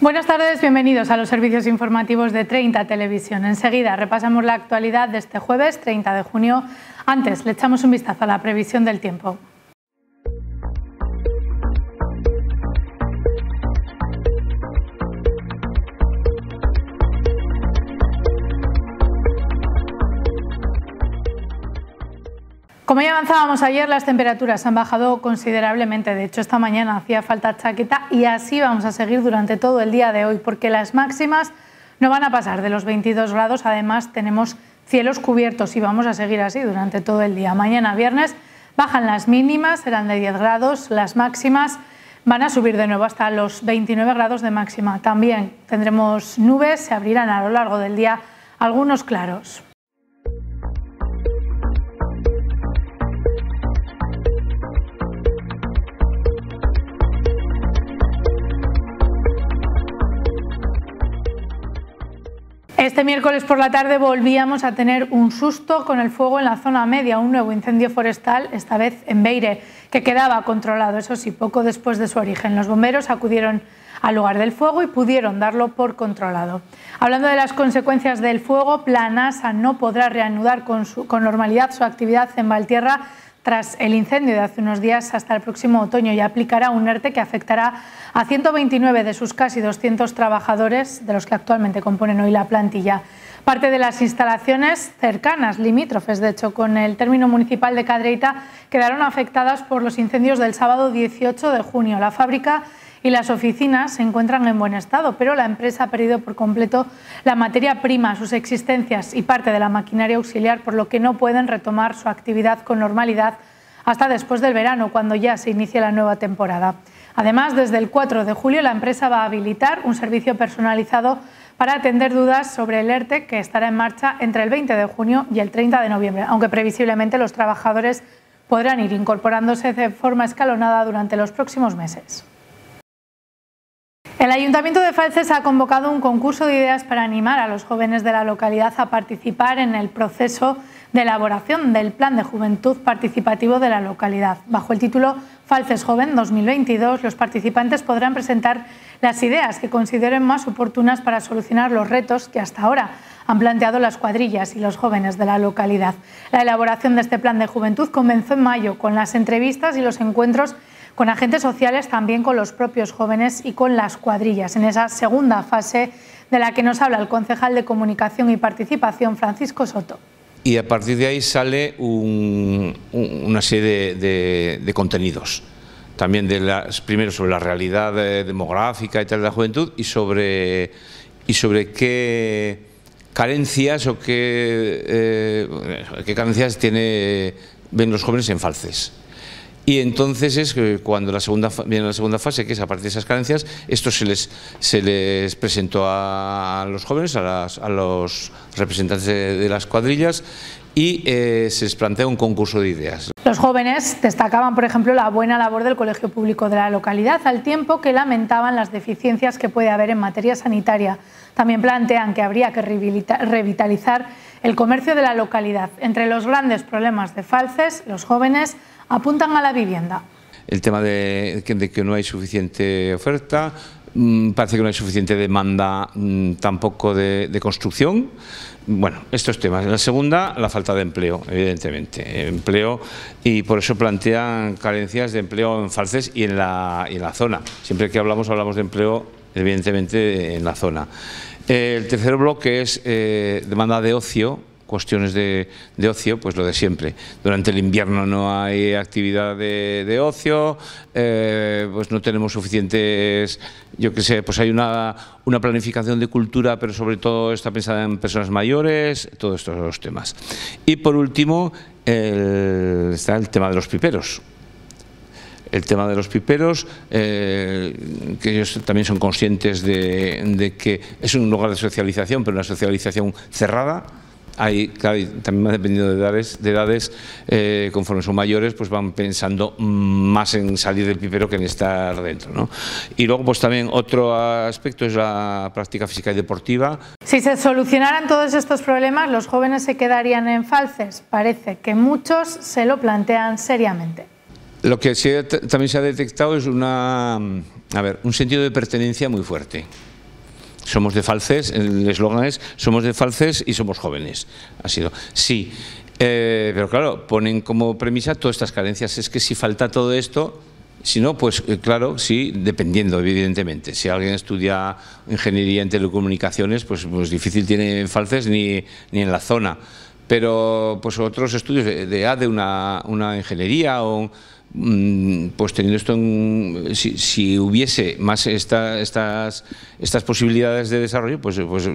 Buenas tardes, bienvenidos a los servicios informativos de 30 Televisión. Enseguida repasamos la actualidad de este jueves 30 de junio. Antes, le echamos un vistazo a la previsión del tiempo. Como ya avanzábamos ayer, las temperaturas han bajado considerablemente. De hecho, esta mañana hacía falta chaqueta y así vamos a seguir durante todo el día de hoy, porque las máximas no van a pasar de los 22 grados. Además, tenemos cielos cubiertos y vamos a seguir así durante todo el día. Mañana, viernes, bajan las mínimas, serán de 10 grados. Las máximas van a subir de nuevo hasta los 29 grados de máxima. También tendremos nubes, se abrirán a lo largo del día algunos claros. Este miércoles por la tarde volvíamos a tener un susto con el fuego en la zona media, un nuevo incendio forestal, esta vez en Beire, que quedaba controlado, eso sí, poco después de su origen. Los bomberos acudieron al lugar del fuego y pudieron darlo por controlado. Hablando de las consecuencias del fuego, Planasa no podrá reanudar con, normalidad su actividad en Valtierra tras el incendio de hace unos días hasta el próximo otoño ya aplicará un ERTE que afectará a 129 de sus casi 200 trabajadores, de los que actualmente componen hoy la plantilla. Parte de las instalaciones cercanas, limítrofes de hecho, con el término municipal de Cadreita, quedaron afectadas por los incendios del sábado 18 de junio. La fábrica y las oficinas se encuentran en buen estado, pero la empresa ha perdido por completo la materia prima, sus existencias y parte de la maquinaria auxiliar, por lo que no pueden retomar su actividad con normalidad hasta después del verano, cuando ya se inicie la nueva temporada. Además, desde el 4 de julio la empresa va a habilitar un servicio personalizado para atender dudas sobre el ERTE e que estará en marcha entre el 20 de junio y el 30 de noviembre, aunque previsiblemente los trabajadores podrán ir incorporándose de forma escalonada durante los próximos meses. El Ayuntamiento de Falces ha convocado un concurso de ideas para animar a los jóvenes de la localidad a participar en el proceso de elaboración del Plan de Juventud Participativo de la localidad. Bajo el título Falces Joven 2022, los participantes podrán presentar las ideas que consideren más oportunas para solucionar los retos que hasta ahora han planteado las cuadrillas y los jóvenes de la localidad. La elaboración de este plan de juventud comenzó en mayo con las entrevistas y los encuentros con agentes sociales, también con los propios jóvenes y con las cuadrillas. En esa segunda fase de la que nos habla el concejal de Comunicación y Participación, Francisco Soto. Y a partir de ahí sale una serie de, contenidos también de las, primero sobre la realidad eh, demográfica y tal de la juventud y sobre, qué carencias o eh, qué, carencias tiene, ven los jóvenes en falces. Y entonces es cuando la segunda, viene la segunda fase, que es a partir de esas carencias, esto se les, se les presentó a los jóvenes, a, los representantes de, las cuadrillas, y eh, se les plantea un concurso de ideas. Los jóvenes destacaban, por ejemplo, la buena labor del Colegio Público de la localidad, al tiempo que lamentaban las deficiencias que puede haber en materia sanitaria. También plantean que habría que revitalizar el comercio de la localidad. Entre los grandes problemas de Falces, los jóvenes apuntan a la vivienda. El tema de, que no hay suficiente oferta, mm, parece que no hay suficiente demanda mm, tampoco de, construcción. Bueno, estos temas. La segunda, la falta de empleo, evidentemente. Empleo, y por eso plantean carencias de empleo en Falses y en la, zona. Siempre que hablamos, hablamos de empleo, evidentemente, en la zona. El tercer bloque es eh, demanda de ocio cuestiones de, de, ocio, pues lo de siempre. Durante el invierno no hay actividad de, ocio, eh, pues no tenemos suficientes, yo qué sé, pues hay una, una planificación de cultura, pero sobre todo está pensada en personas mayores, todos estos temas. Y por último está el tema de los piperos el tema de los piperos, eh, que ellos también son conscientes de, de, que es un lugar de socialización, pero una socialización cerrada, también ha dependiendo de edades, de edades eh, conforme son mayores, pues van pensando más en salir del pipero que en estar dentro. ¿no? Y luego, pues también otro aspecto es la práctica física y deportiva. Si se solucionaran todos estos problemas, los jóvenes se quedarían en falces. Parece que muchos se lo plantean seriamente. Lo que también se ha detectado es una, un sentido de pertenencia muy fuerte. Somos de falses, el eslogan es somos de falses y somos jóvenes. Ha sido, sí. Eh, pero claro, ponen como premisa todas estas carencias. Es que si falta todo esto, si no, pues eh, claro, sí, dependiendo, evidentemente. Si alguien estudia ingeniería en telecomunicaciones, pues, pues difícil tiene falses... ni, en la zona. Pero pues otros estudios de, de, una, una ingeniería o... Mm, pues teniendo esto en, si, hubiese más estas, posibilidades de desarrollo, pues, pues,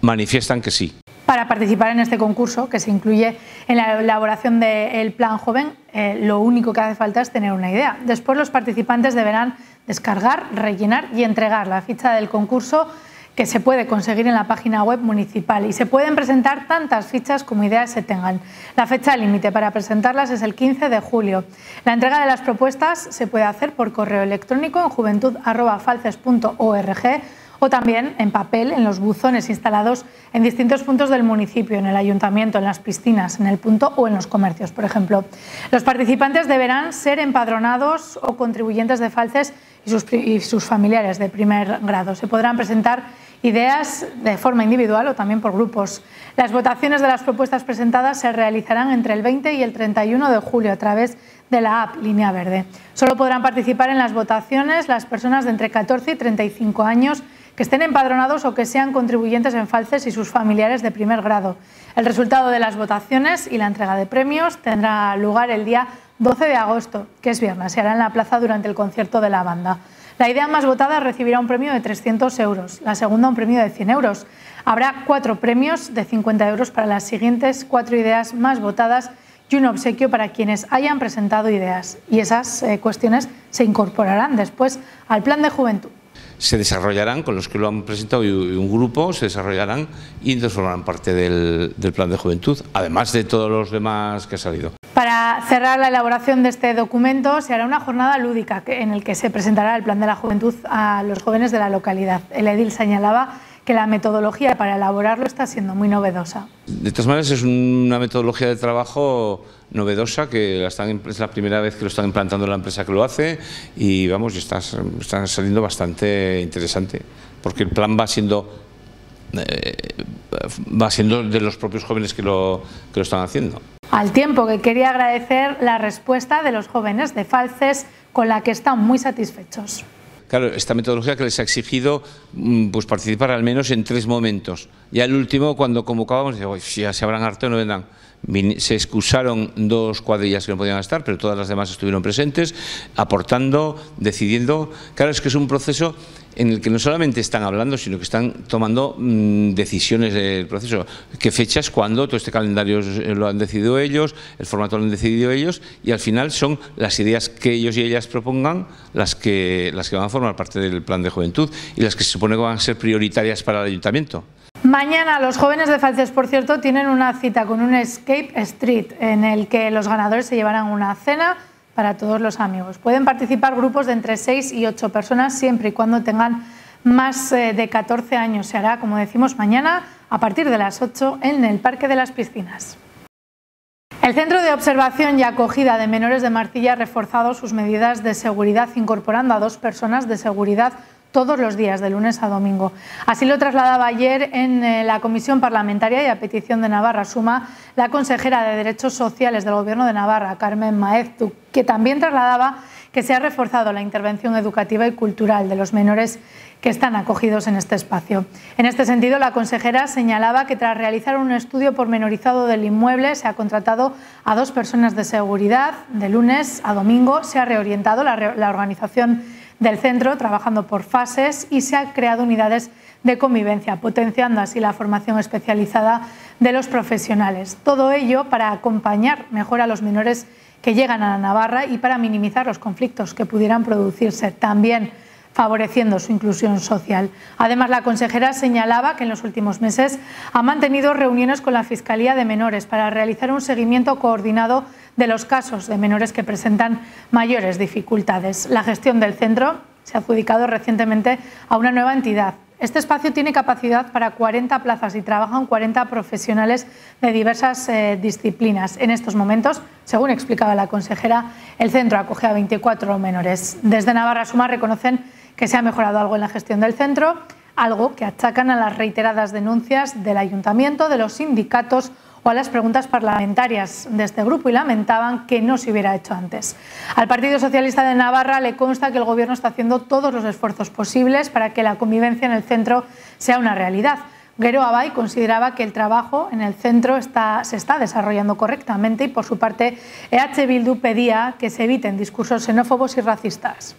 manifiestan que sí. Para participar en este concurso, que se incluye en la elaboración del Plan Joven, eh, lo único que hace falta es tener una idea. Después los participantes deberán descargar, rellenar y entregar la ficha del concurso que se puede conseguir en la página web municipal y se pueden presentar tantas fichas como ideas se tengan. La fecha límite para presentarlas es el 15 de julio. La entrega de las propuestas se puede hacer por correo electrónico en juventud.falces.org o también en papel en los buzones instalados en distintos puntos del municipio, en el ayuntamiento, en las piscinas, en el punto o en los comercios, por ejemplo. Los participantes deberán ser empadronados o contribuyentes de falces y sus, y sus familiares de primer grado. Se podrán presentar ideas de forma individual o también por grupos. Las votaciones de las propuestas presentadas se realizarán entre el 20 y el 31 de julio a través de la app Línea Verde. Solo podrán participar en las votaciones las personas de entre 14 y 35 años que estén empadronados o que sean contribuyentes en falces y sus familiares de primer grado. El resultado de las votaciones y la entrega de premios tendrá lugar el día 12 de agosto, que es viernes, se hará en la plaza durante el concierto de la banda. La idea más votada recibirá un premio de 300 euros, la segunda un premio de 100 euros. Habrá cuatro premios de 50 euros para las siguientes cuatro ideas más votadas y un obsequio para quienes hayan presentado ideas. Y esas eh, cuestiones se incorporarán después al plan de juventud se desarrollarán, con los que lo han presentado y un grupo, se desarrollarán y entonces formarán parte del, plan de juventud, además de todos los demás que ha salido. Para cerrar la elaboración de este documento se hará una jornada lúdica en el que se presentará el plan de la juventud a los jóvenes de la localidad. El edil señalaba que la metodología para elaborarlo está siendo muy novedosa. De todas maneras, es una metodología de trabajo novedosa, que la están, es la primera vez que lo están implantando la empresa que lo hace y vamos, está, está saliendo bastante interesante, porque el plan va siendo, eh, va siendo de los propios jóvenes que lo, que lo están haciendo. Al tiempo que quería agradecer la respuesta de los jóvenes de Falces, con la que están muy satisfechos. Claro, esta metodología que les ha exigido mm, pues, participar al menos en tres momentos. Ya el último, cuando convocábamos, digo, ya se habrán harto, no vendrán se excusaron dos cuadrillas que no podían estar, pero todas las demás estuvieron presentes, aportando, decidiendo. Claro, es que es un proceso en el que no solamente están hablando, sino que están tomando mm, decisiones del proceso. ¿Qué fechas, cuándo? Todo este calendario eh, lo han decidido ellos, el formato lo han decidido ellos, y al final son las ideas que ellos y ellas propongan las que, las que van a formar parte del plan de juventud y las que se supone que van a ser prioritarias para el ayuntamiento. Mañana los jóvenes de Falces, por cierto, tienen una cita con un Escape Street en el que los ganadores se llevarán una cena para todos los amigos. Pueden participar grupos de entre 6 y 8 personas siempre y cuando tengan más eh, de 14 años. Se hará, como decimos, mañana a partir de las 8 en el Parque de las Piscinas. El Centro de Observación y Acogida de Menores de Martilla ha reforzado sus medidas de seguridad incorporando a dos personas de seguridad todos los días, de lunes a domingo. Así lo trasladaba ayer en eh, la Comisión Parlamentaria y a petición de Navarra Suma la consejera de Derechos Sociales del Gobierno de Navarra, Carmen Maeztu, que también trasladaba que se ha reforzado la intervención educativa y cultural de los menores que están acogidos en este espacio. En este sentido, la consejera señalaba que tras realizar un estudio pormenorizado del inmueble se ha contratado a dos personas de seguridad. De lunes a domingo se ha reorientado la, la organización del centro, trabajando por fases y se han creado unidades de convivencia, potenciando así la formación especializada de los profesionales. Todo ello para acompañar mejor a los menores que llegan a Navarra y para minimizar los conflictos que pudieran producirse. También favoreciendo su inclusión social. Además, la consejera señalaba que en los últimos meses ha mantenido reuniones con la Fiscalía de Menores para realizar un seguimiento coordinado de los casos de menores que presentan mayores dificultades. La gestión del centro se ha adjudicado recientemente a una nueva entidad. Este espacio tiene capacidad para 40 plazas y trabajan 40 profesionales de diversas eh, disciplinas. En estos momentos, según explicaba la consejera, el centro acoge a 24 menores. Desde Navarra Suma reconocen que se ha mejorado algo en la gestión del centro, algo que achacan a las reiteradas denuncias del ayuntamiento, de los sindicatos o a las preguntas parlamentarias de este grupo y lamentaban que no se hubiera hecho antes. Al Partido Socialista de Navarra le consta que el Gobierno está haciendo todos los esfuerzos posibles para que la convivencia en el centro sea una realidad. Guero Abay consideraba que el trabajo en el centro se está desarrollando correctamente y, por su parte, EH Bildu pedía que se eviten discursos xenófobos y racistas.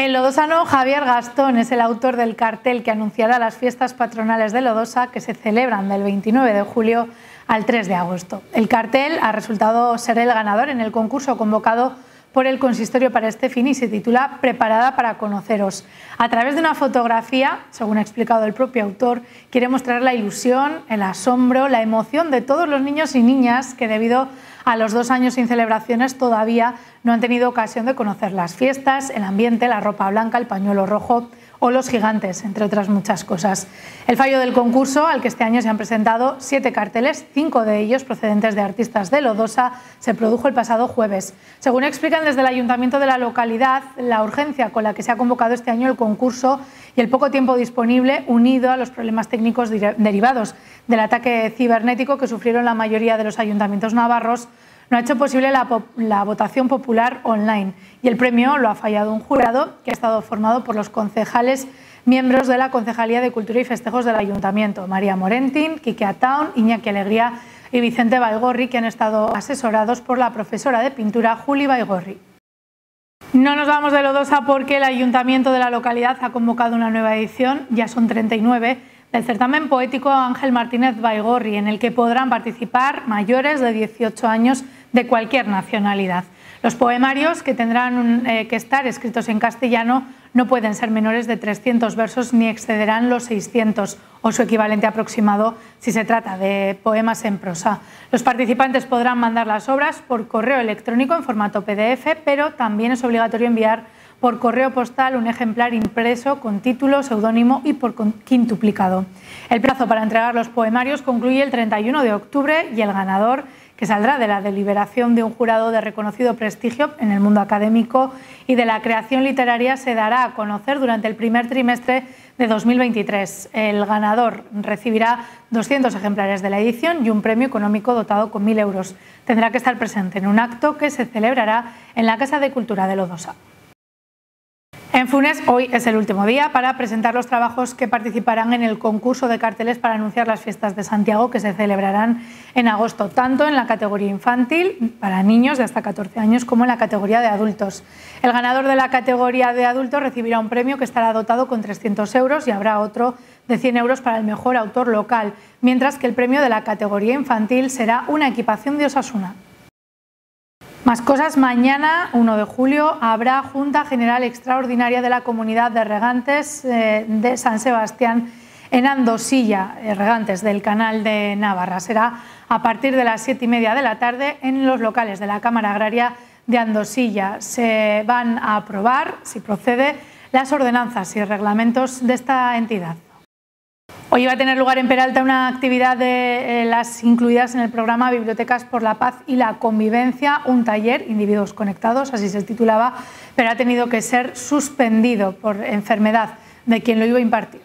En Lodosano, Javier Gastón es el autor del cartel que anunciará las fiestas patronales de Lodosa que se celebran del 29 de julio al 3 de agosto. El cartel ha resultado ser el ganador en el concurso convocado por el consistorio para este fin y se titula Preparada para conoceros. A través de una fotografía, según ha explicado el propio autor, quiere mostrar la ilusión, el asombro, la emoción de todos los niños y niñas que debido a los dos años sin celebraciones todavía no han tenido ocasión de conocer las fiestas, el ambiente, la ropa blanca, el pañuelo rojo o Los Gigantes, entre otras muchas cosas. El fallo del concurso, al que este año se han presentado siete carteles, cinco de ellos procedentes de artistas de Lodosa, se produjo el pasado jueves. Según explican desde el ayuntamiento de la localidad, la urgencia con la que se ha convocado este año el concurso y el poco tiempo disponible, unido a los problemas técnicos derivados del ataque cibernético que sufrieron la mayoría de los ayuntamientos navarros, no ha hecho posible la, votación popular online y el premio lo ha fallado un jurado que ha estado formado por los concejales miembros de la Concejalía de Cultura y Festejos del Ayuntamiento, María Morentín, Kike Ataun, Iñaki Alegría y Vicente Baigorri, que han estado asesorados por la profesora de pintura Juli Baigorri. No nos vamos de Lodosa porque el ayuntamiento de la localidad ha convocado una nueva edición, ya son 39, del certamen poético Ángel Martínez Baigorri, en el que podrán participar mayores de 18 años de cualquier nacionalidad. Los poemarios que tendrán eh, que estar escritos en castellano no pueden ser menores de 300 versos ni excederán los 600 o su equivalente aproximado si se trata de poemas en prosa. Los participantes podrán mandar las obras por correo electrónico en formato PDF, pero también es obligatorio enviar por correo postal un ejemplar impreso con título, seudónimo y por quintuplicado. El plazo para entregar los poemarios concluye el 31 de octubre y el ganador que saldrá de la deliberación de un jurado de reconocido prestigio en el mundo académico y de la creación literaria se dará a conocer durante el primer trimestre de 2023. El ganador recibirá 200 ejemplares de la edición y un premio económico dotado con 1.000 euros. Tendrá que estar presente en un acto que se celebrará en la Casa de Cultura de Lodosa. En Funes hoy es el último día para presentar los trabajos que participarán en el concurso de carteles para anunciar las fiestas de Santiago que se celebrarán en agosto, tanto en la categoría infantil para niños de hasta 14 años como en la categoría de adultos. El ganador de la categoría de adultos recibirá un premio que estará dotado con 300 euros y habrá otro de 100 euros para el mejor autor local, mientras que el premio de la categoría infantil será una equipación de Osasuna. Más cosas, mañana, 1 de julio, habrá Junta General Extraordinaria de la Comunidad de Regantes eh, de San Sebastián en Andosilla, eh, Regantes del Canal de Navarra. Será a partir de las siete y media de la tarde en los locales de la Cámara Agraria de Andosilla. Se van a aprobar, si procede, las ordenanzas y reglamentos de esta entidad. Hoy iba a tener lugar en Peralta una actividad de eh, las incluidas en el programa Bibliotecas por la Paz y la Convivencia, un taller, Individuos Conectados, así se titulaba, pero ha tenido que ser suspendido por enfermedad de quien lo iba a impartir.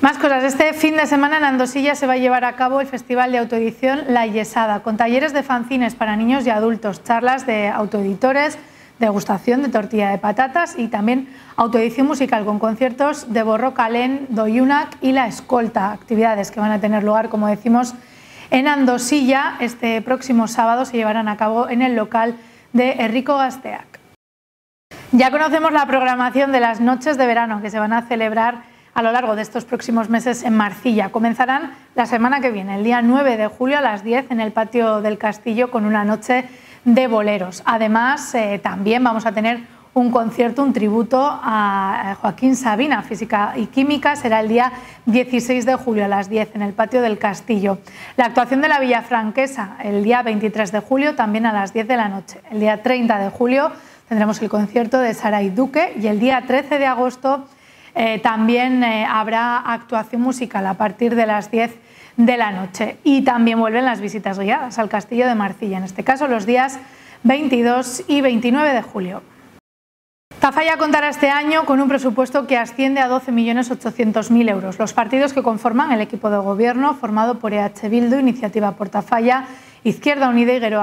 Más cosas. Este fin de semana en Andosilla se va a llevar a cabo el Festival de Autoedición La Yesada, con talleres de fanzines para niños y adultos, charlas de autoeditores, degustación de tortilla de patatas y también autoedición musical con conciertos de Borro Calén, Doyunac y La Escolta, actividades que van a tener lugar, como decimos, en Andosilla este próximo sábado se llevarán a cabo en el local de Enrico Gasteac. Ya conocemos la programación de las noches de verano que se van a celebrar a lo largo de estos próximos meses en Marcilla. Comenzarán la semana que viene, el día 9 de julio a las 10 en el patio del castillo con una noche de boleros. Además, eh, también vamos a tener un concierto, un tributo a eh, Joaquín Sabina, Física y Química, será el día 16 de julio a las 10 en el Patio del Castillo. La actuación de la Villa Franquesa el día 23 de julio también a las 10 de la noche. El día 30 de julio tendremos el concierto de Saray Duque y el día 13 de agosto eh, también eh, habrá actuación musical a partir de las 10 de la noche. Y también vuelven las visitas guiadas al Castillo de Marcilla, en este caso los días 22 y 29 de julio. Tafalla contará este año con un presupuesto que asciende a 12.800.000 euros. Los partidos que conforman el equipo de gobierno, formado por EH Bildu, Iniciativa Portafalla, Izquierda Unida y Guerrero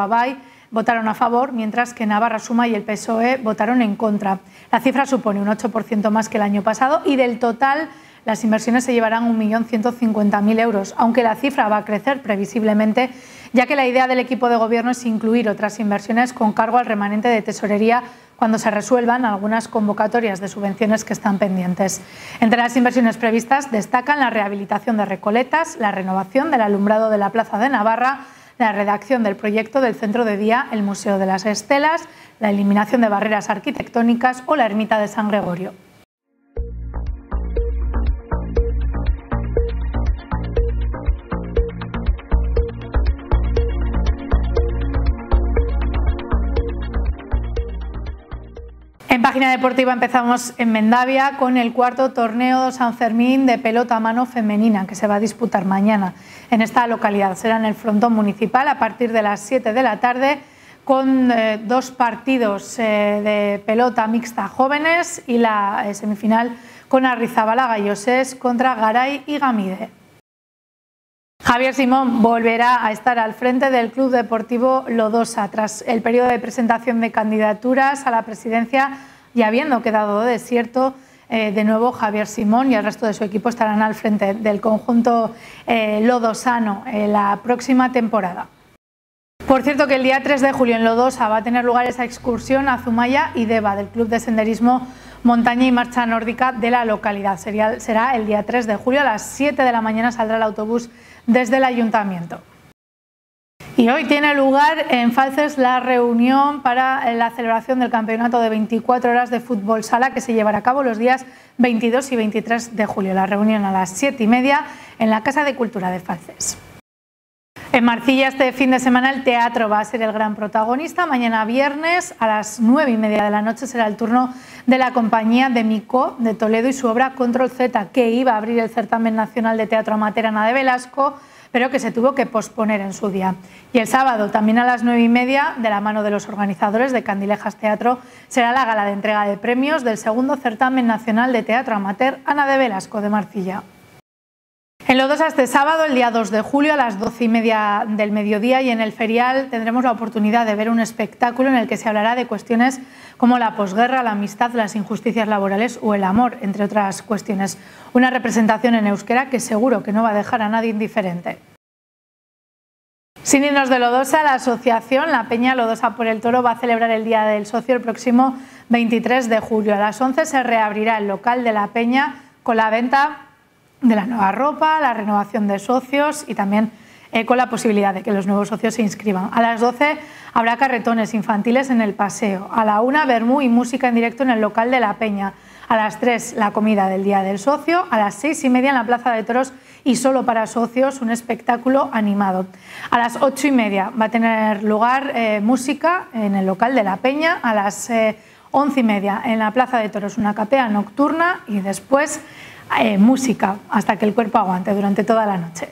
votaron a favor, mientras que Navarra Suma y el PSOE votaron en contra. La cifra supone un 8% más que el año pasado y del total las inversiones se llevarán 1.150.000 euros, aunque la cifra va a crecer previsiblemente, ya que la idea del equipo de gobierno es incluir otras inversiones con cargo al remanente de tesorería cuando se resuelvan algunas convocatorias de subvenciones que están pendientes. Entre las inversiones previstas destacan la rehabilitación de recoletas, la renovación del alumbrado de la Plaza de Navarra, la redacción del proyecto del centro de día El Museo de las Estelas, la eliminación de barreras arquitectónicas o la ermita de San Gregorio. página deportiva empezamos en Mendavia con el cuarto torneo San Fermín de pelota a mano femenina que se va a disputar mañana en esta localidad. Será en el frontón municipal a partir de las 7 de la tarde con eh, dos partidos eh, de pelota mixta jóvenes y la eh, semifinal con Arrizabalaga y Osés contra Garay y Gamide. Javier Simón volverá a estar al frente del Club Deportivo Lodosa tras el periodo de presentación de candidaturas a la presidencia y habiendo quedado desierto, eh, de nuevo Javier Simón y el resto de su equipo estarán al frente del conjunto eh, lodosano eh, la próxima temporada. Por cierto que el día 3 de julio en Lodosa va a tener lugar esa excursión a Zumaya y Deva del Club de Senderismo Montaña y Marcha Nórdica de la localidad. será el día 3 de julio a las 7 de la mañana saldrá el autobús desde el ayuntamiento. Y hoy tiene lugar en Falces la reunión para la celebración del campeonato de 24 horas de fútbol sala que se llevará a cabo los días 22 y 23 de julio. La reunión a las 7 y media en la Casa de Cultura de Falces. En Marcilla este fin de semana el teatro va a ser el gran protagonista. Mañana viernes a las nueve y media de la noche será el turno de la compañía de Mico de Toledo y su obra Control Z, que iba a abrir el certamen nacional de teatro amaterana de Velasco pero que se tuvo que posponer en su día. Y el sábado, también a las nueve y media, de la mano de los organizadores de Candilejas Teatro, será la gala de entrega de premios del segundo certamen nacional de teatro amateur Ana de Velasco de Marcilla. En Lodosa este sábado, el día 2 de julio, a las 12 y media del mediodía, y en el ferial tendremos la oportunidad de ver un espectáculo en el que se hablará de cuestiones como la posguerra, la amistad, las injusticias laborales o el amor, entre otras cuestiones. Una representación en euskera que seguro que no va a dejar a nadie indiferente. Sin irnos de Lodosa, la asociación La Peña Lodosa por el Toro va a celebrar el Día del Socio el próximo 23 de julio. A las 11 se reabrirá el local de La Peña con la venta de la nueva ropa, la renovación de socios y también eh, con la posibilidad de que los nuevos socios se inscriban. A las 12 habrá carretones infantiles en el paseo. A la 1 Bermú y música en directo en el local de La Peña. A las 3 la comida del Día del Socio. A las 6 y media en la Plaza de Toros y solo para socios un espectáculo animado. A las 8 y media va a tener lugar eh, música en el local de La Peña. A las eh, once 11 y media en la Plaza de Toros una capea nocturna y después eh, música hasta que el cuerpo aguante durante toda la noche.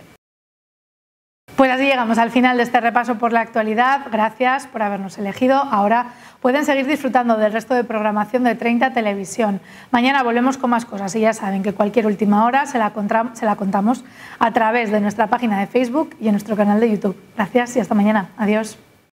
Pues así llegamos al final de este repaso por la actualidad. Gracias por habernos elegido. Ahora pueden seguir disfrutando del resto de programación de 30 Televisión. Mañana volvemos con más cosas y ya saben que cualquier última hora se la, se la contamos a través de nuestra página de Facebook y en nuestro canal de YouTube. Gracias y hasta mañana. Adiós.